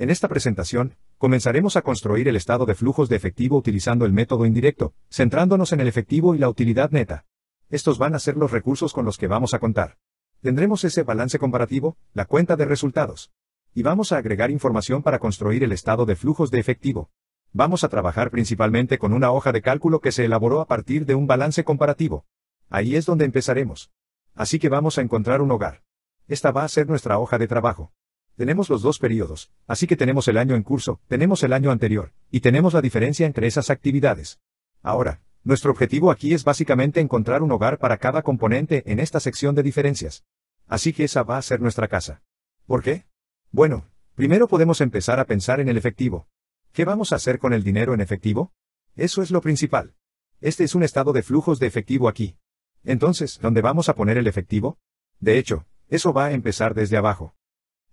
En esta presentación, comenzaremos a construir el estado de flujos de efectivo utilizando el método indirecto, centrándonos en el efectivo y la utilidad neta. Estos van a ser los recursos con los que vamos a contar. Tendremos ese balance comparativo, la cuenta de resultados. Y vamos a agregar información para construir el estado de flujos de efectivo. Vamos a trabajar principalmente con una hoja de cálculo que se elaboró a partir de un balance comparativo. Ahí es donde empezaremos. Así que vamos a encontrar un hogar. Esta va a ser nuestra hoja de trabajo. Tenemos los dos periodos, así que tenemos el año en curso, tenemos el año anterior, y tenemos la diferencia entre esas actividades. Ahora, nuestro objetivo aquí es básicamente encontrar un hogar para cada componente en esta sección de diferencias. Así que esa va a ser nuestra casa. ¿Por qué? Bueno, primero podemos empezar a pensar en el efectivo. ¿Qué vamos a hacer con el dinero en efectivo? Eso es lo principal. Este es un estado de flujos de efectivo aquí. Entonces, ¿dónde vamos a poner el efectivo? De hecho, eso va a empezar desde abajo.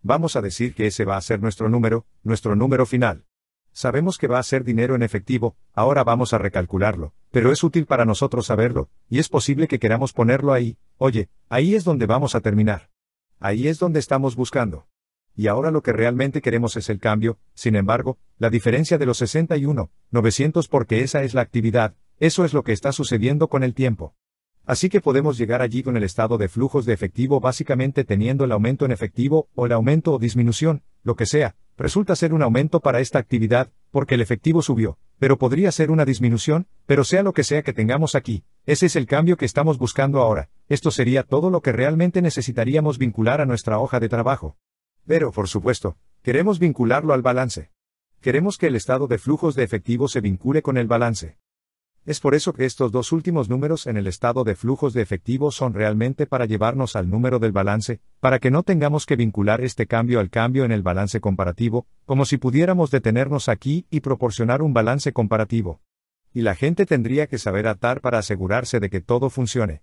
Vamos a decir que ese va a ser nuestro número, nuestro número final. Sabemos que va a ser dinero en efectivo, ahora vamos a recalcularlo, pero es útil para nosotros saberlo, y es posible que queramos ponerlo ahí, oye, ahí es donde vamos a terminar. Ahí es donde estamos buscando. Y ahora lo que realmente queremos es el cambio, sin embargo, la diferencia de los 61, 900 porque esa es la actividad, eso es lo que está sucediendo con el tiempo. Así que podemos llegar allí con el estado de flujos de efectivo básicamente teniendo el aumento en efectivo, o el aumento o disminución, lo que sea, resulta ser un aumento para esta actividad, porque el efectivo subió, pero podría ser una disminución, pero sea lo que sea que tengamos aquí, ese es el cambio que estamos buscando ahora, esto sería todo lo que realmente necesitaríamos vincular a nuestra hoja de trabajo. Pero, por supuesto, queremos vincularlo al balance. Queremos que el estado de flujos de efectivo se vincule con el balance. Es por eso que estos dos últimos números en el estado de flujos de efectivo son realmente para llevarnos al número del balance, para que no tengamos que vincular este cambio al cambio en el balance comparativo, como si pudiéramos detenernos aquí y proporcionar un balance comparativo. Y la gente tendría que saber atar para asegurarse de que todo funcione.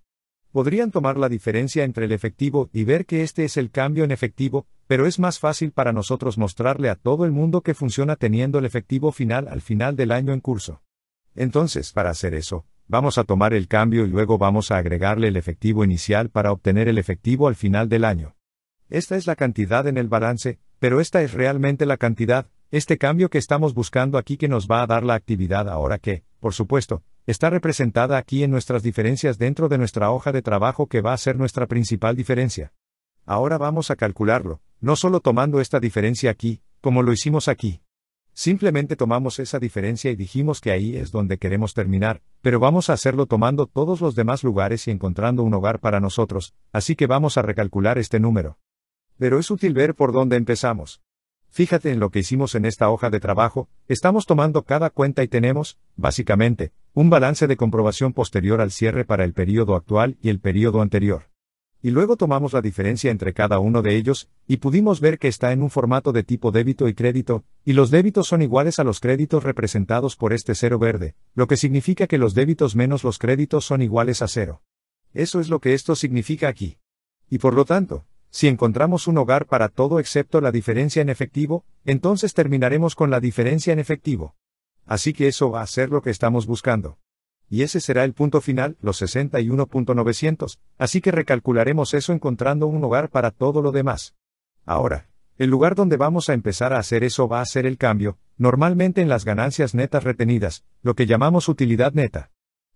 Podrían tomar la diferencia entre el efectivo y ver que este es el cambio en efectivo, pero es más fácil para nosotros mostrarle a todo el mundo que funciona teniendo el efectivo final al final del año en curso. Entonces, para hacer eso, vamos a tomar el cambio y luego vamos a agregarle el efectivo inicial para obtener el efectivo al final del año. Esta es la cantidad en el balance, pero esta es realmente la cantidad, este cambio que estamos buscando aquí que nos va a dar la actividad ahora que, por supuesto, está representada aquí en nuestras diferencias dentro de nuestra hoja de trabajo que va a ser nuestra principal diferencia. Ahora vamos a calcularlo, no solo tomando esta diferencia aquí, como lo hicimos aquí, Simplemente tomamos esa diferencia y dijimos que ahí es donde queremos terminar, pero vamos a hacerlo tomando todos los demás lugares y encontrando un hogar para nosotros, así que vamos a recalcular este número. Pero es útil ver por dónde empezamos. Fíjate en lo que hicimos en esta hoja de trabajo, estamos tomando cada cuenta y tenemos, básicamente, un balance de comprobación posterior al cierre para el periodo actual y el periodo anterior y luego tomamos la diferencia entre cada uno de ellos, y pudimos ver que está en un formato de tipo débito y crédito, y los débitos son iguales a los créditos representados por este cero verde, lo que significa que los débitos menos los créditos son iguales a cero. Eso es lo que esto significa aquí. Y por lo tanto, si encontramos un hogar para todo excepto la diferencia en efectivo, entonces terminaremos con la diferencia en efectivo. Así que eso va a ser lo que estamos buscando y ese será el punto final, los 61.900, así que recalcularemos eso encontrando un hogar para todo lo demás. Ahora, el lugar donde vamos a empezar a hacer eso va a ser el cambio, normalmente en las ganancias netas retenidas, lo que llamamos utilidad neta.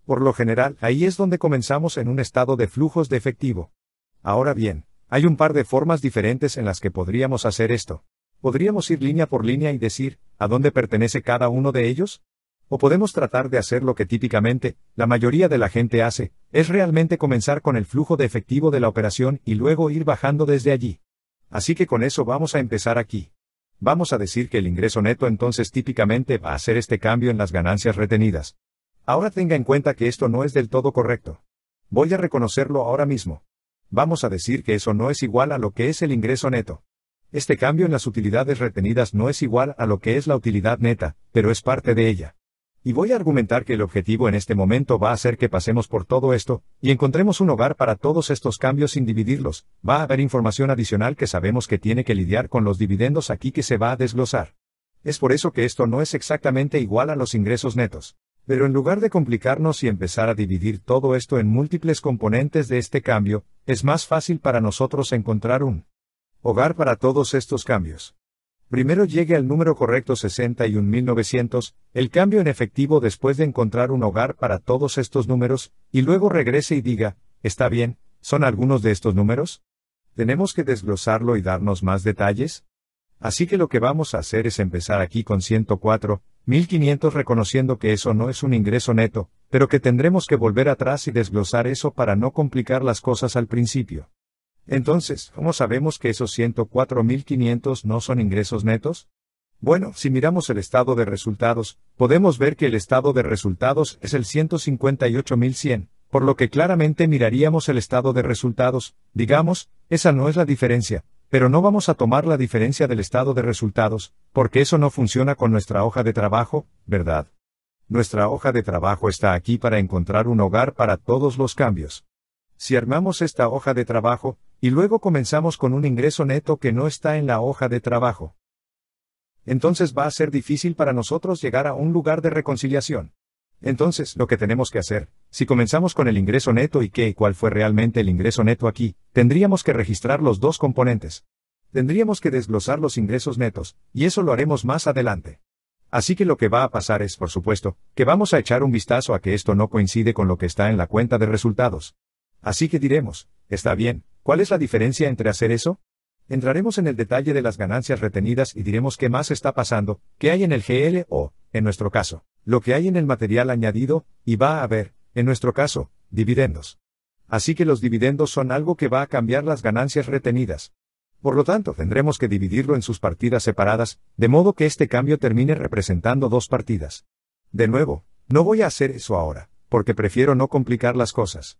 Por lo general, ahí es donde comenzamos en un estado de flujos de efectivo. Ahora bien, hay un par de formas diferentes en las que podríamos hacer esto. Podríamos ir línea por línea y decir, ¿a dónde pertenece cada uno de ellos? o podemos tratar de hacer lo que típicamente la mayoría de la gente hace, es realmente comenzar con el flujo de efectivo de la operación y luego ir bajando desde allí. Así que con eso vamos a empezar aquí. Vamos a decir que el ingreso neto entonces típicamente va a hacer este cambio en las ganancias retenidas. Ahora tenga en cuenta que esto no es del todo correcto. Voy a reconocerlo ahora mismo. Vamos a decir que eso no es igual a lo que es el ingreso neto. Este cambio en las utilidades retenidas no es igual a lo que es la utilidad neta, pero es parte de ella. Y voy a argumentar que el objetivo en este momento va a ser que pasemos por todo esto, y encontremos un hogar para todos estos cambios sin dividirlos, va a haber información adicional que sabemos que tiene que lidiar con los dividendos aquí que se va a desglosar. Es por eso que esto no es exactamente igual a los ingresos netos. Pero en lugar de complicarnos y empezar a dividir todo esto en múltiples componentes de este cambio, es más fácil para nosotros encontrar un hogar para todos estos cambios primero llegue al número correcto 61.900, el cambio en efectivo después de encontrar un hogar para todos estos números, y luego regrese y diga, está bien, ¿son algunos de estos números? ¿Tenemos que desglosarlo y darnos más detalles? Así que lo que vamos a hacer es empezar aquí con 104, reconociendo que eso no es un ingreso neto, pero que tendremos que volver atrás y desglosar eso para no complicar las cosas al principio. Entonces, ¿cómo sabemos que esos 104.500 no son ingresos netos? Bueno, si miramos el estado de resultados, podemos ver que el estado de resultados es el 158.100, por lo que claramente miraríamos el estado de resultados, digamos, esa no es la diferencia, pero no vamos a tomar la diferencia del estado de resultados, porque eso no funciona con nuestra hoja de trabajo, ¿verdad? Nuestra hoja de trabajo está aquí para encontrar un hogar para todos los cambios. Si armamos esta hoja de trabajo, y luego comenzamos con un ingreso neto que no está en la hoja de trabajo. Entonces va a ser difícil para nosotros llegar a un lugar de reconciliación. Entonces, lo que tenemos que hacer, si comenzamos con el ingreso neto y qué y cuál fue realmente el ingreso neto aquí, tendríamos que registrar los dos componentes. Tendríamos que desglosar los ingresos netos, y eso lo haremos más adelante. Así que lo que va a pasar es, por supuesto, que vamos a echar un vistazo a que esto no coincide con lo que está en la cuenta de resultados. Así que diremos, está bien, ¿Cuál es la diferencia entre hacer eso? Entraremos en el detalle de las ganancias retenidas y diremos qué más está pasando, qué hay en el GL o, en nuestro caso, lo que hay en el material añadido, y va a haber, en nuestro caso, dividendos. Así que los dividendos son algo que va a cambiar las ganancias retenidas. Por lo tanto, tendremos que dividirlo en sus partidas separadas, de modo que este cambio termine representando dos partidas. De nuevo, no voy a hacer eso ahora, porque prefiero no complicar las cosas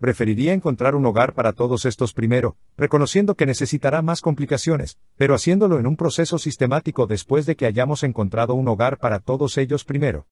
preferiría encontrar un hogar para todos estos primero, reconociendo que necesitará más complicaciones, pero haciéndolo en un proceso sistemático después de que hayamos encontrado un hogar para todos ellos primero.